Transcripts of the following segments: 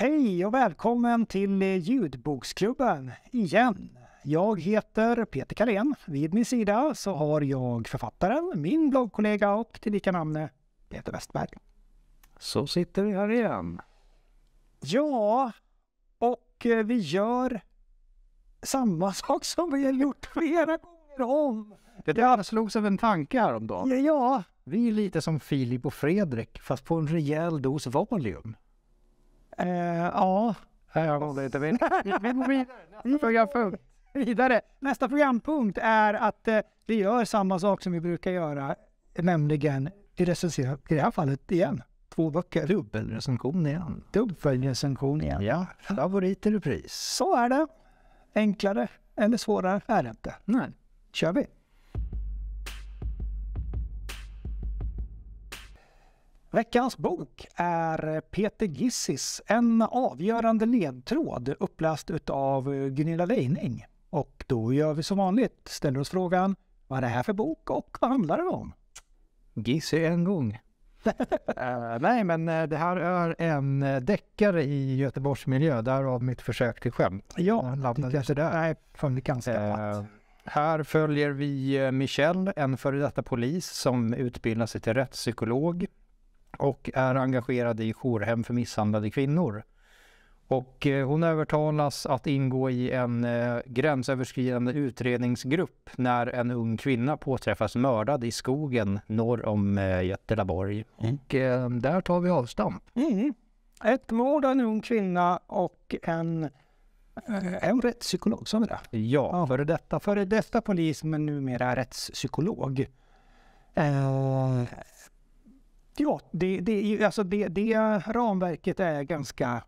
Hej och välkommen till eh, Ljudboksklubben igen. Jag heter Peter Karlén. Vid min sida så har jag författaren, min bloggkollega och tillika namne Peter Westberg. Så sitter vi här igen. Ja, och eh, vi gör samma sak som vi har gjort flera gånger om. Det där slogs av en tanke häromdagen. Ja, ja. Vi är lite som Filip och Fredrik, fast på en rejäl dos Valium. Eh, ja. Jag håller inte med. Vi går vidare. Nästa programpunkt. är att eh, vi gör samma sak som vi brukar göra, nämligen vi recenserar, i det här fallet igen, två böcker. Dubbelrecension igen. Dubbelrecension igen. Ja, favorit i repris. Så är det. Enklare eller svårare är det inte. Nej. kör vi. Veckans bok är Peter Gissis En avgörande ledtråd uppläst utav Gunilla Leining. Och då gör vi som vanligt, ställer oss frågan vad är det här för bok och vad handlar det om? Gissi en gång. uh, nej, men eh, det här är en deckare i Göteborgs miljö, därav mitt försök till skämt. Ja, landade eh, inte där. Nej, ganska platt. Här följer vi Michelle, en före detta polis som utbildar sig till rättspsykolog och är engagerad i jourhem för misshandlade kvinnor. Och eh, hon övertalas att ingå i en eh, gränsöverskridande utredningsgrupp när en ung kvinna påträffas mördad i skogen norr om eh, Göteborg. Mm. Och där tar vi avstamp. Mm. Ett mord av en ung kvinna och en en rättspsykolog, sa vi det? Ja, ja. före detta. Före detta polis men numera rättspsykolog. Eh, Ja, det, det, alltså det, det ramverket är ganska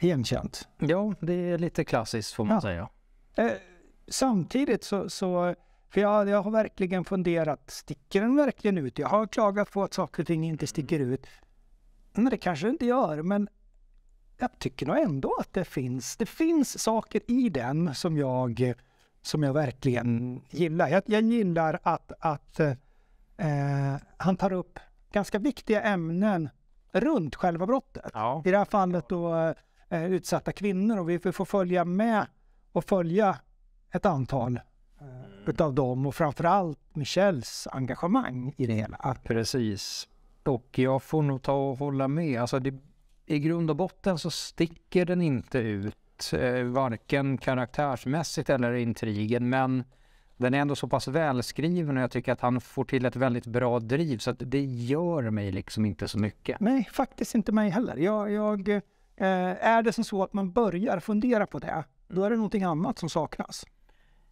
igenkänt. Ja, det är lite klassiskt får man ja. säga. Eh, samtidigt så, så för jag, jag, har verkligen funderat, sticker den verkligen ut? Jag har klagat på att saker och ting inte mm. sticker ut. Men det kanske inte gör, men jag tycker nog ändå att det finns, det finns saker i den som jag, som jag verkligen gillar. Jag, jag gillar att, att eh, han tar upp ganska viktiga ämnen runt själva brottet. Ja. I det här fallet då eh, utsatta kvinnor och vi får följa med och följa ett antal eh, av dem och framförallt Michels engagemang i det hela. Precis. Och jag får nog ta och hålla med. Alltså det, I grund och botten så sticker den inte ut, eh, varken karaktärsmässigt eller intrigen. Men den är ändå så pass välskriven och jag tycker att han får till ett väldigt bra driv så att det gör mig liksom inte så mycket. Nej, faktiskt inte mig heller. Jag, jag eh, är det som så att man börjar fundera på det, då är det någonting annat som saknas.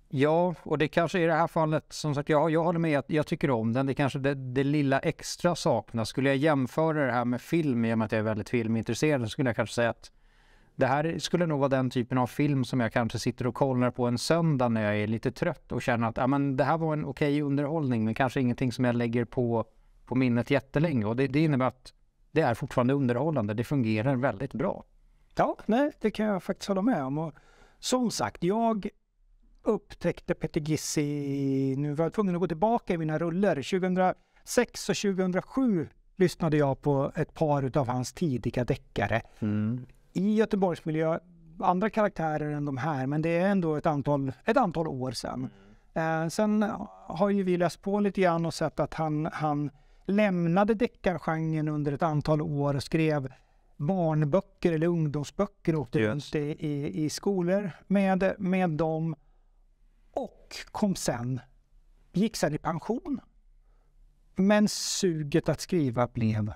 Ja, och det kanske i det här fallet, som sagt, ja, jag håller med, jag tycker om den. Det kanske det, det lilla extra saknas. Skulle jag jämföra det här med film, i och med att jag är väldigt filmintresserad, så skulle jag kanske säga att det här skulle nog vara den typen av film som jag kanske sitter och kollar på en söndag när jag är lite trött och känner att ja, men det här var en okej okay underhållning men kanske ingenting som jag lägger på, på minnet jättelänge. Och det, det innebär att det är fortfarande underhållande. Det fungerar väldigt bra. Ja, nej, det kan jag faktiskt hålla med om. Och som sagt, jag upptäckte Peter Gissi, nu var jag tvungen att gå tillbaka i mina ruller. 2006 och 2007 lyssnade jag på ett par av hans tidiga deckare. Mm i Göteborgsmiljö, andra karaktärer än de här, men det är ändå ett antal, ett antal år sedan. Mm. Eh, sen har ju vi läst på lite grann och sett att han, han lämnade deckargenren under ett antal år och skrev barnböcker eller ungdomsböcker och åkte runt i, i, i skolor med, med dem och kom sen, gick sen i pension. Men suget att skriva blev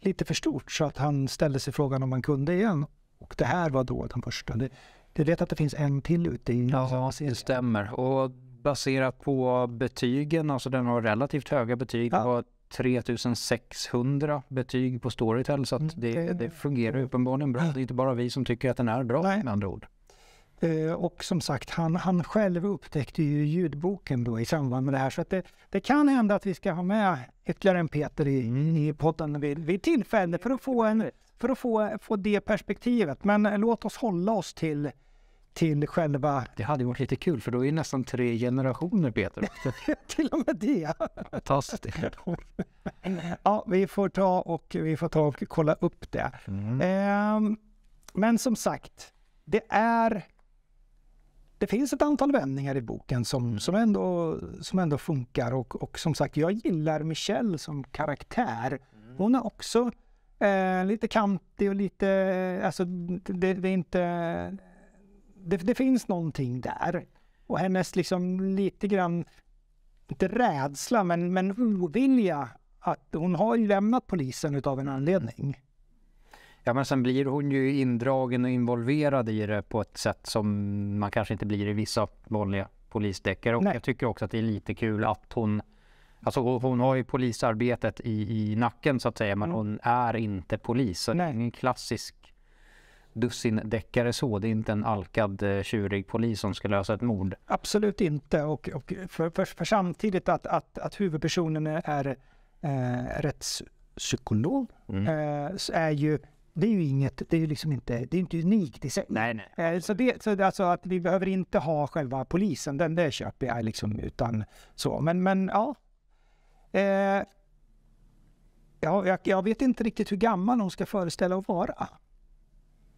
lite för stort så att han ställde sig frågan om han kunde igen och det här var då den första. Det, du vet att det finns en till ute i Ja, det stämmer. Och baserat på betygen, alltså den har relativt höga betyg. Ja. Det var 3600 betyg på Storytel så att mm, det, det fungerar uppenbarligen bra. Det är inte bara vi som tycker att den är bra Nej. med andra ord. Eh, och som sagt, han, han själv upptäckte ju ljudboken då i samband med det här. Så det, det, kan hända att vi ska ha med ytterligare en Peter i, mm. i podden vid, vid tillfälle för att, få, en, för att få, få det perspektivet. Men eh, låt oss hålla oss till till själva... Det hade varit lite kul för då är det nästan tre generationer Peter. till och med det! Fantastiskt! ja, vi får ta och, vi får ta och kolla upp det. Mm. Eh, men som sagt, det är det finns ett antal vändningar i boken som, mm. som, ändå, som ändå funkar. Och, och som sagt, jag gillar Michelle som karaktär. Mm. Hon är också eh, lite kantig och lite... Alltså, det, det är inte... Det, det, finns någonting där. Och hennes liksom lite grann, inte rädsla, men, men ovilja. Att hon har ju lämnat polisen av en anledning. Ja, men sen blir hon ju indragen och involverad i det på ett sätt som man kanske inte blir i vissa vanliga polisdeckare. Och Nej. jag tycker också att det är lite kul att hon Alltså hon har ju polisarbetet i, i nacken så att säga, men mm. hon är inte polis. Så Nej. ingen klassisk dussindeckare så. Det är inte en alkad eh, tjurig polis som ska lösa ett mord. Absolut inte. Och, och för, för, för, samtidigt att, att, att huvudpersonen är eh, rättspsykolog mm. eh, är ju det är ju inget, det är ju liksom inte, det är inte unikt i sig. Nej, nej. Eh, så, det, så alltså att vi behöver inte ha själva polisen, den där köper jag liksom utan så. Men, men ja. Eh, ja jag, jag, vet inte riktigt hur gammal hon ska föreställa att vara.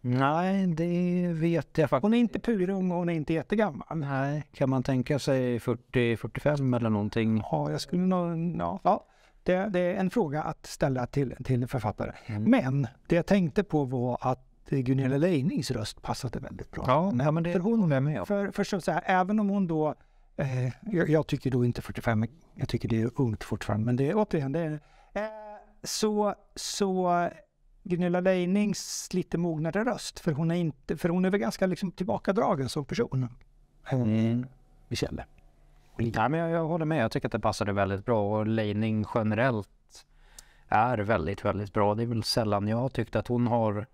Nej, det vet jag faktiskt Hon är inte purung och hon är inte jättegammal. Nej, kan man tänka sig 40-45 eller någonting? Ja, jag skulle nog... Ja. ja. Det, det, är en fråga att ställa till, till författare. Mm. Men det jag tänkte på var att Gunilla Leijnings röst passade väldigt bra. Ja, nej, men det för hon, är med. För, för så, så här, även om hon då... Eh, jag, jag, tycker då inte 45, jag tycker det är ungt fortfarande, men det återigen... Det är, eh, så, så Gunilla Leijnings lite mognare röst, för hon är, inte, för hon är väl ganska liksom tillbakadragen som person. Mm. vi känner. Ja, men jag, jag håller med. Jag tycker att det passade väldigt bra och Leining generellt är väldigt, väldigt bra. Det är väl sällan jag har tyckt att hon har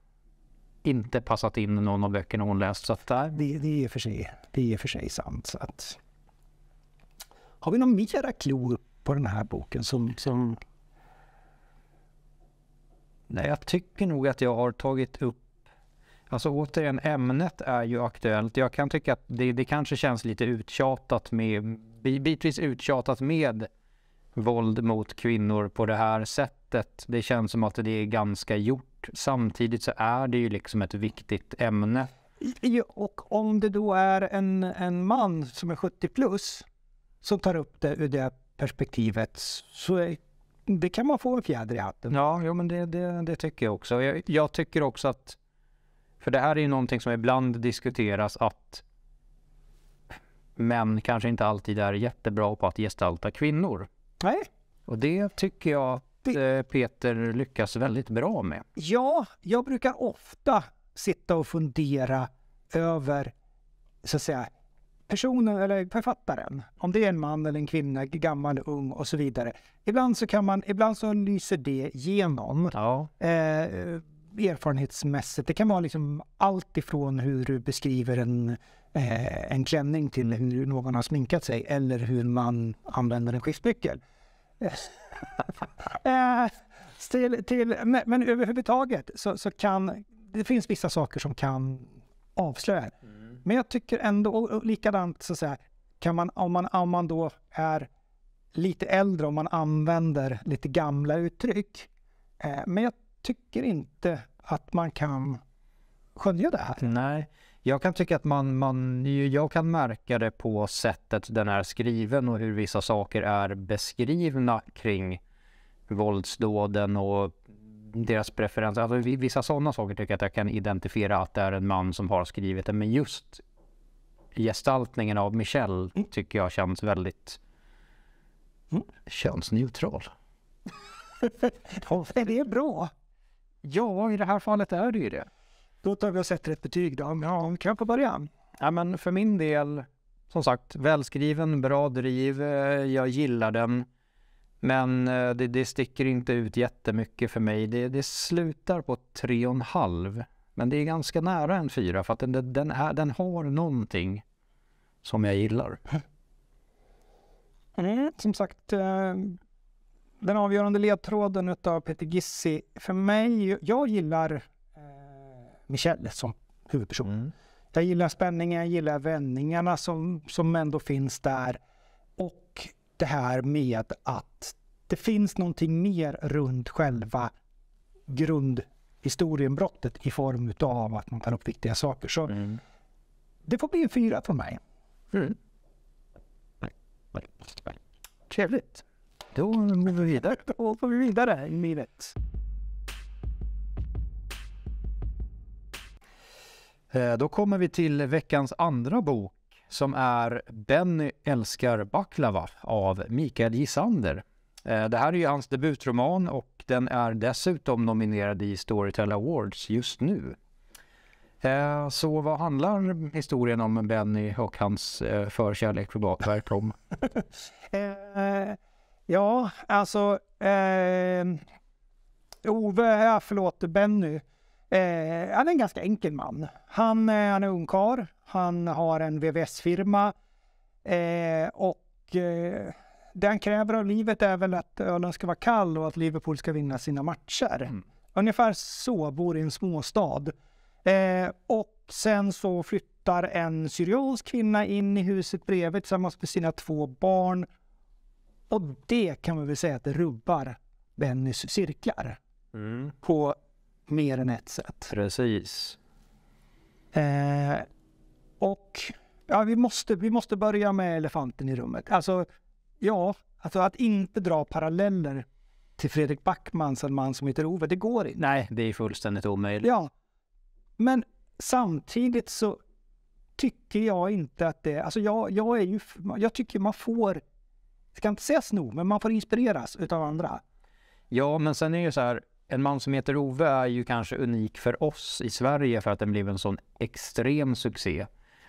inte passat in i någon av böckerna hon läst. Så att, nej. det, det, är för sig, det är för sig sant. Så att... Har vi någon mera klo på den här boken som, som... Nej, jag tycker nog att jag har tagit upp Alltså återigen, ämnet är ju aktuellt. Jag kan tycka att det, det kanske känns lite uttjatat med bitvis uttjatat med våld mot kvinnor på det här sättet. Det känns som att det är ganska gjort. Samtidigt så är det ju liksom ett viktigt ämne. Och om det då är en, en man som är 70 plus som tar upp det ur det perspektivet så är, det kan man få en fjäder i hatten. Ja, jo, men det, det, det tycker jag också. Jag, jag, tycker också att, för det här är ju någonting som ibland diskuteras att män kanske inte alltid är jättebra på att gestalta kvinnor. Nej. Och det tycker jag att det... Eh, Peter lyckas väldigt bra med. Ja, jag brukar ofta sitta och fundera över så att säga personen eller författaren, om det är en man eller en kvinna, gammal, ung och så vidare. Ibland så, kan man, ibland så lyser det igenom ja. eh, erfarenhetsmässigt. Det kan vara liksom allt ifrån hur du beskriver en eh, en klänning till hur någon har sminkat sig eller hur man använder en skiftnyckel. eh, till, till, men, men överhuvudtaget så, så kan det finns vissa saker som kan avslöja. Mm. Men jag tycker ändå, och likadant så att säga, kan man, om, man, om man då är lite äldre, och man använder lite gamla uttryck. Eh, men jag tycker inte att man kan skönja det här. Nej, jag kan tycka att man, man, jag kan märka det på sättet den är skriven och hur vissa saker är beskrivna kring våldsdåden och deras preferenser. Alltså, vissa sådana saker tycker jag att jag kan identifiera att det är en man som har skrivit det. Men just gestaltningen av Michelle mm. tycker jag känns väldigt mm. könsneutral. är det bra? Ja, i det här fallet är det ju det. Då tar vi och sätter ett betyg då. Ja, kan jag få börja? Ja, men för min del, som sagt, välskriven, bra driv. Eh, jag gillar den. Men eh, det, det sticker inte ut jättemycket för mig. Det, det slutar på tre och en halv, Men det är ganska nära en fyra för att den, den, är, den har någonting som jag gillar. Mm, som sagt, eh, den avgörande ledtråden av Peter Gissi. För mig, jag gillar Michel som huvudperson. Mm. Jag gillar spänningen, jag gillar vändningarna som, som ändå finns där. Och det här med att det finns någonting mer runt själva grundhistorienbrottet i form av att man tar upp viktiga saker. Så mm. det får bli en fyra för mig. Mm. Trevligt. Då går vi vidare. Då går vi vidare i livet. Eh, då kommer vi till veckans andra bok som är Benny älskar baklava av Mikael Gisander. Eh, det här är ju hans debutroman och den är dessutom nominerad i Storytel Awards just nu. Eh, så vad handlar historien om Benny och hans förkärlek för bakverk om? ja, alltså eh, Ove, förlåt, Benny Eh, han är en ganska enkel man. Han, eh, han är ungkar, han har en VVS-firma eh, och eh, det han kräver av livet är väl att ölen ska vara kall och att Liverpool ska vinna sina matcher. Mm. Ungefär så, bor i en småstad. Eh, och sen så flyttar en syriansk kvinna in i huset bredvid tillsammans med sina två barn. Och det kan man väl säga att det rubbar Bennys cirklar. Mm. På mer än ett sätt. Precis. Eh, och ja, vi, måste, vi måste börja med elefanten i rummet. Alltså, ja, alltså att inte dra paralleller till Fredrik Backmans En man som heter Ove, det går inte. Nej, det är fullständigt omöjligt. Ja, men samtidigt så tycker jag inte att det... Alltså jag, jag, är ju, jag tycker man får, jag ska inte säga sno, men man får inspireras utav andra. Ja, men sen är det ju så här, en man som heter Ove är ju kanske unik för oss i Sverige för att den blev en sån extrem succé.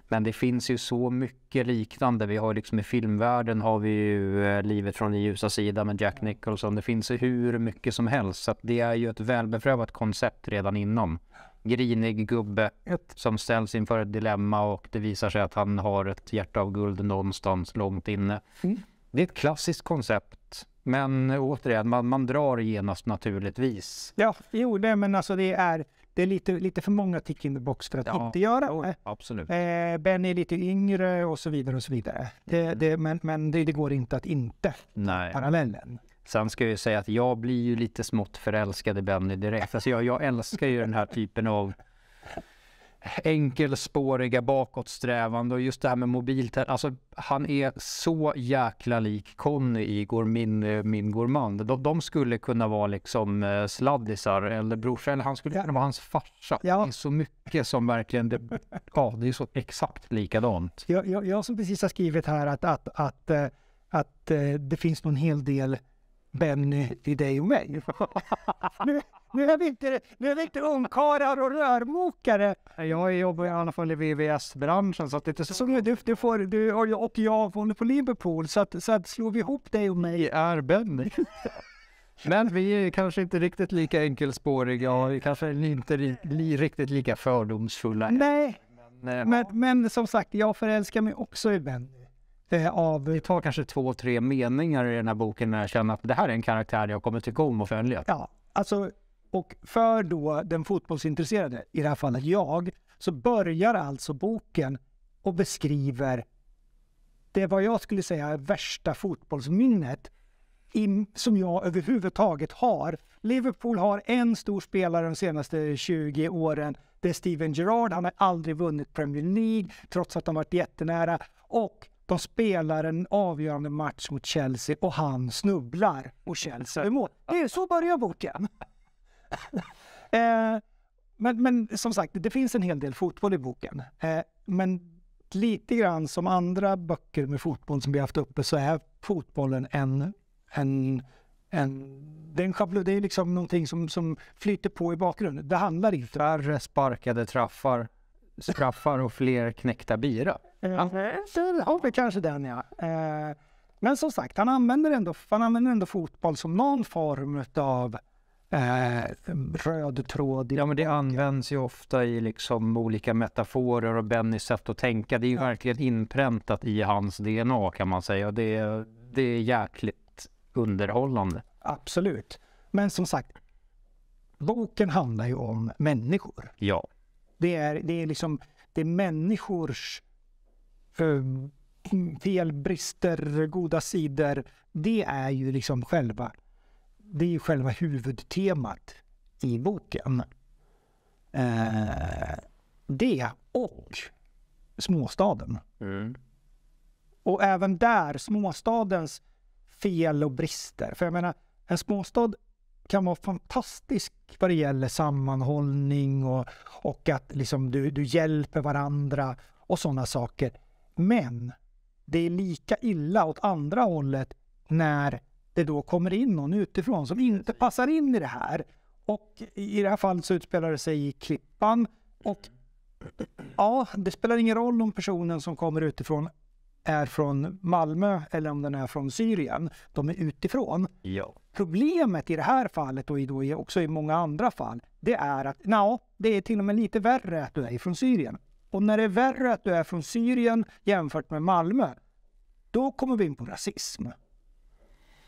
Men det finns ju så mycket liknande. Vi har liksom i filmvärlden har vi ju eh, Livet från den ljusa sidan med Jack Nicholson. Det finns ju hur mycket som helst. Så det är ju ett välbeprövat koncept redan inom. Grinig gubbe som ställs inför ett dilemma och det visar sig att han har ett hjärta av guld någonstans långt inne. Mm. Det är ett klassiskt koncept men återigen, man, man drar genast naturligtvis. Ja, jo, det, men alltså det är, det är lite, lite för många tick in the box för att ja, inte göra det. Absolut. Eh, ben är lite yngre och så vidare och så vidare. Det, mm. det, men men det, det, går inte att inte Nej. parallellen. Sen ska jag ju säga att jag blir ju lite smått förälskad i Benny direkt. Alltså jag, jag älskar ju den här typen av enkelspåriga, bakåtsträvande och just det här med mobiltelefon. Alltså, han är så jäkla lik Conny i min, min gourmand. De, de, skulle kunna vara liksom eh, sladdisar eller brorsa, eller han skulle kunna vara hans farsa. Ja. Det är så mycket som verkligen, det, ja, det är så exakt likadant. Jag, jag, jag som precis har skrivit här att, att, att, eh, att, att eh, det finns nog en hel del Benny i dig och mig. Nu är vi inte, inte ungkarlar och rörmokare. Jag jobbar i alla fall i VVS-branschen så att det är inte så... så du, du får, du och jag håller på Liverpool så att, så att slår vi ihop dig och mig... Vi är Benny. Men vi är kanske inte riktigt lika enkelspåriga Ja, vi kanske inte li, li, riktigt lika fördomsfulla. Nej, men, eh, men, men, som sagt, jag förälskar mig också i Benny. Av... Det tar kanske två, tre meningar i den här boken när jag känner att det här är en karaktär jag kommer tycka om och följa. Ja, alltså och för då den fotbollsintresserade, i det här fallet jag, så börjar alltså boken och beskriver det vad jag skulle säga är värsta fotbollsminnet i, som jag överhuvudtaget har. Liverpool har en stor spelare de senaste 20 åren. Det är Steven Gerrard. Han har aldrig vunnit Premier League trots att de varit jättenära. Och de spelar en avgörande match mot Chelsea och han snubblar och Chelsea är mål. Så börjar boken. Eh, men, men som sagt, det finns en hel del fotboll i boken. Eh, men lite grann som andra böcker med fotboll som vi haft uppe så är fotbollen en, en en, det, är en det är liksom någonting som, som flyter på i bakgrunden. Det handlar inte... Färre sparkade traffar, straffar och fler knäckta bira. Eh, ja, där kanske den ja. Men som sagt, han använder ändå, han använder ändå fotboll som någon form av eh, röd tråd. Ja, men det används ju ofta i liksom olika metaforer och Bennys sätt att tänka. Det är ju ja. verkligen inpräntat i hans DNA kan man säga. Det, är, det är jäkligt underhållande. Absolut. Men som sagt, boken handlar ju om människor. Ja. Det är, det är liksom det är människors um, fel, brister, goda sidor. Det är ju liksom själva det är ju själva huvudtemat i boken. Eh, det och småstaden. Mm. Och även där, småstadens fel och brister. För jag menar, en småstad kan vara fantastisk vad det gäller sammanhållning och, och att liksom du, du hjälper varandra och sådana saker. Men det är lika illa åt andra hållet när det då kommer in någon utifrån som inte passar in i det här. Och i det här fallet så utspelar det sig i Klippan. Och ja, det spelar ingen roll om personen som kommer utifrån är från Malmö eller om den är från Syrien. De är utifrån. Ja. Problemet i det här fallet och i också i många andra fall, det är att na, det är till och med lite värre att du är från Syrien. Och när det är värre att du är från Syrien jämfört med Malmö, då kommer vi in på rasism.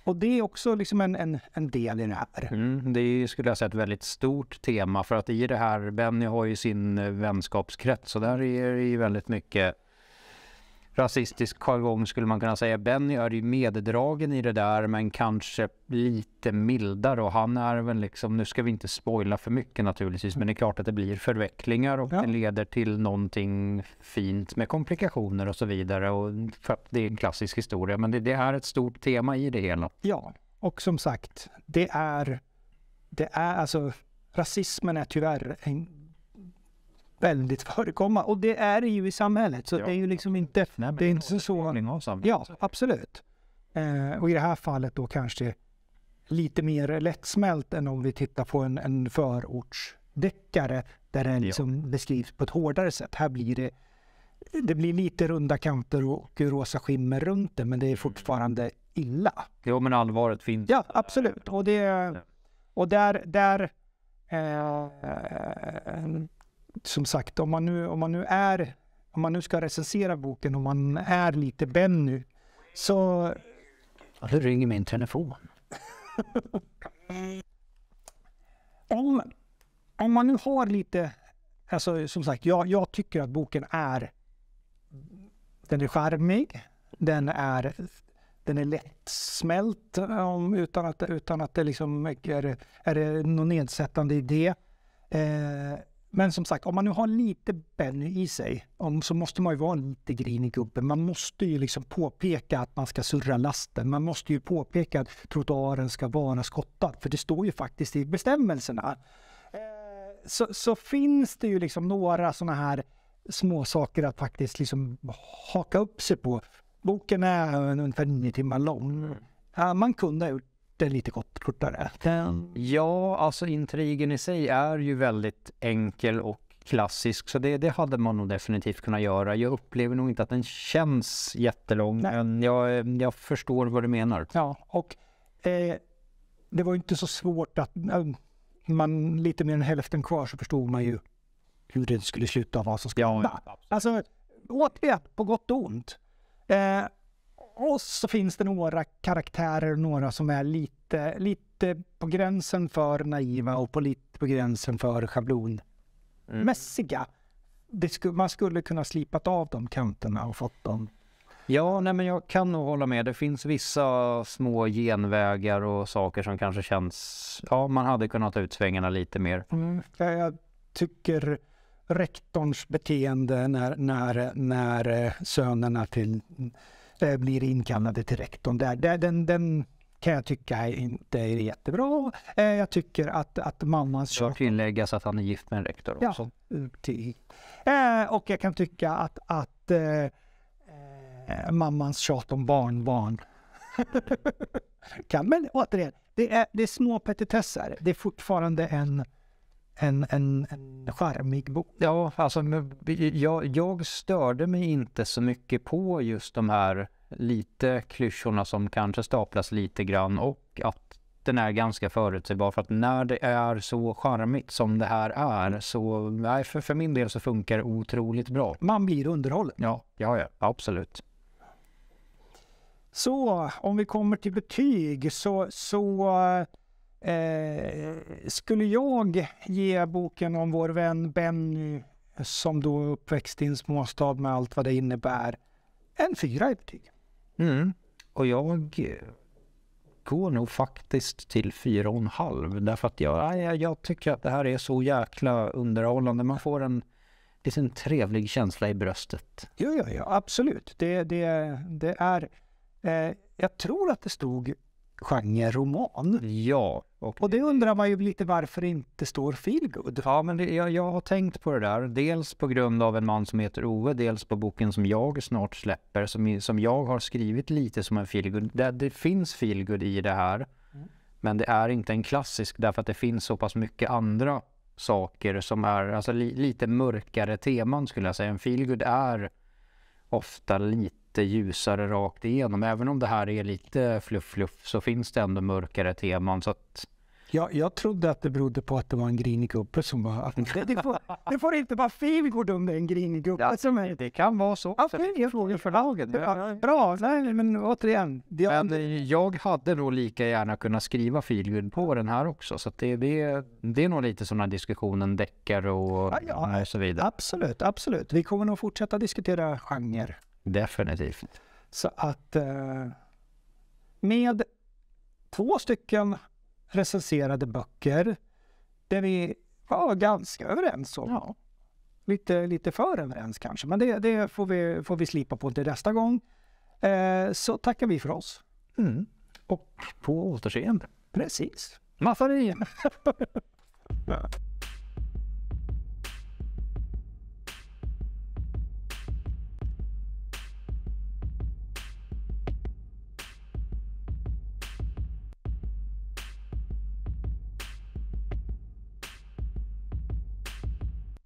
Och det är också liksom en, en, en del i det här. Mm, det är skulle jag säga ett väldigt stort tema för att i det här, Benny har ju sin eh, vänskapskrets och där är det ju väldigt mycket rasistisk jargong skulle man kunna säga. Benny är ju meddragen i det där men kanske lite mildare och han är väl liksom, nu ska vi inte spoila för mycket naturligtvis men det är klart att det blir förvecklingar och ja. det leder till någonting fint med komplikationer och så vidare och för att det är en klassisk historia men det, det är ett stort tema i det hela. Ja, och som sagt det är, det är alltså rasismen är tyvärr en väldigt förekomma och det är det ju i samhället. Så ja. det är ju liksom inte... Nej, det är inte så... så ja, absolut. Eh, och i det här fallet då kanske lite mer lättsmält än om vi tittar på en, en förortsdeckare där den liksom ja. beskrivs på ett hårdare sätt. Här blir det det blir lite runda kanter och rosa skimmer runt det, men det är mm. fortfarande illa. Jo, men allvaret finns. Ja, absolut. Och, det, och där, där eh, som sagt, om man, nu, om man nu är, om man nu ska recensera boken, och man är lite Benny, så... Ja, du ringer min telefon. om, om man nu har lite, alltså som sagt, jag, jag tycker att boken är, den är charmig, den är den är lättsmält um, utan att, utan att det liksom är, är det någon nedsättande idé. Eh, men som sagt, om man nu har lite Benny i sig om, så måste man ju vara lite grinig gubbe. Man måste ju liksom påpeka att man ska surra lasten. Man måste ju påpeka att trottoaren ska vara skottad, för det står ju faktiskt i bestämmelserna. Eh, så, så finns det ju liksom några sådana här små saker att faktiskt liksom haka upp sig på. Boken är ungefär nio timmar lång. Mm. Man kunde ha gjort den lite kort, kortare? Den... Ja, alltså intrigen i sig är ju väldigt enkel och klassisk, så det, det hade man nog definitivt kunnat göra. Jag upplever nog inte att den känns jättelång, Nej. men jag, jag förstår vad du menar. Ja, och eh, det var ju inte så svårt att... Eh, man, lite mer än hälften kvar så förstod man ju hur det skulle sluta och vad som skulle hända. Ja, alltså, återigen, på gott och ont. Eh, och så finns det några karaktärer, några som är lite, lite på gränsen för naiva och på lite på gränsen för mm. schablonmässiga. Mm. Sku, man skulle kunna slipat av de kanterna och fått dem. Ja, nej, men jag kan nog hålla med. Det finns vissa små genvägar och saker som kanske känns... Ja, man hade kunnat ta ut svängarna lite mer. Mm. jag tycker rektorns beteende när, när, när eh, sönerna till Eh, blir inkallade till rektorn där. Den, den kan jag tycka inte är jättebra. Eh, jag tycker att, att mammans kök... Det bör tilläggas att han är gift med en rektor också. Ja, eh, Och jag kan tycka att, att äh, mammans tjat om barnbarn kan, men återigen, det är, det är små petitesser. Det är fortfarande en en, en, en charmig bok. Ja, alltså jag, jag störde mig inte så mycket på just de här lite klyschorna som kanske staplas lite grann och att den är ganska förutsägbar för att när det är så charmigt som det här är så nej, för, för min del så funkar det otroligt bra. Man blir underhållen. Ja, ja, ja absolut. Så om vi kommer till betyg så, så Eh, skulle jag ge boken om vår vän Benny, som då är uppväxt i en småstad med allt vad det innebär, en fyra i betyg. Mm. Och jag går nog faktiskt till fyra och en halv. Därför att jag, jag, tycker att det här är så jäkla underhållande. Man får en liten trevlig känsla i bröstet. Ja, ja, ja absolut. Det, det, det är... Eh, jag tror att det stod genre roman. Ja. Och, och det undrar man ju lite varför det inte står feelgood. Ja, men det, jag, jag har tänkt på det där. Dels på grund av en man som heter Ove, dels på boken som jag snart släpper, som, som jag har skrivit lite som en feelgood. Det, det finns feelgood i det här, mm. men det är inte en klassisk därför att det finns så pass mycket andra saker som är alltså, li, lite mörkare teman skulle jag säga. En feelgood är ofta lite lite ljusare rakt igenom. Även om det här är lite fluff-fluff så finns det ändå mörkare teman. Så att... ja, jag trodde att det berodde på att det var en grinig gubbe som var... Att det, får, det får inte vara feelgood om det är en grinig gubbe ja, som är... Det kan vara så. Ja, jag frågar för laget. Ja, bra, nej, men återigen. Det... Men eh, jag hade nog lika gärna kunnat skriva feelgood på den här också. Så det, det, det är nog lite sådana diskussionen däckar och, ja, ja, och så vidare. Absolut, absolut. Vi kommer nog fortsätta diskutera genre. Definitivt. Så att eh, med två stycken recenserade böcker där vi var ganska överens om. Ja. Lite, lite för överens kanske, men det, det, får, vi, får vi slipa på till nästa gång. Eh, så tackar vi för oss. Mm. Och på återseende. Precis. Massa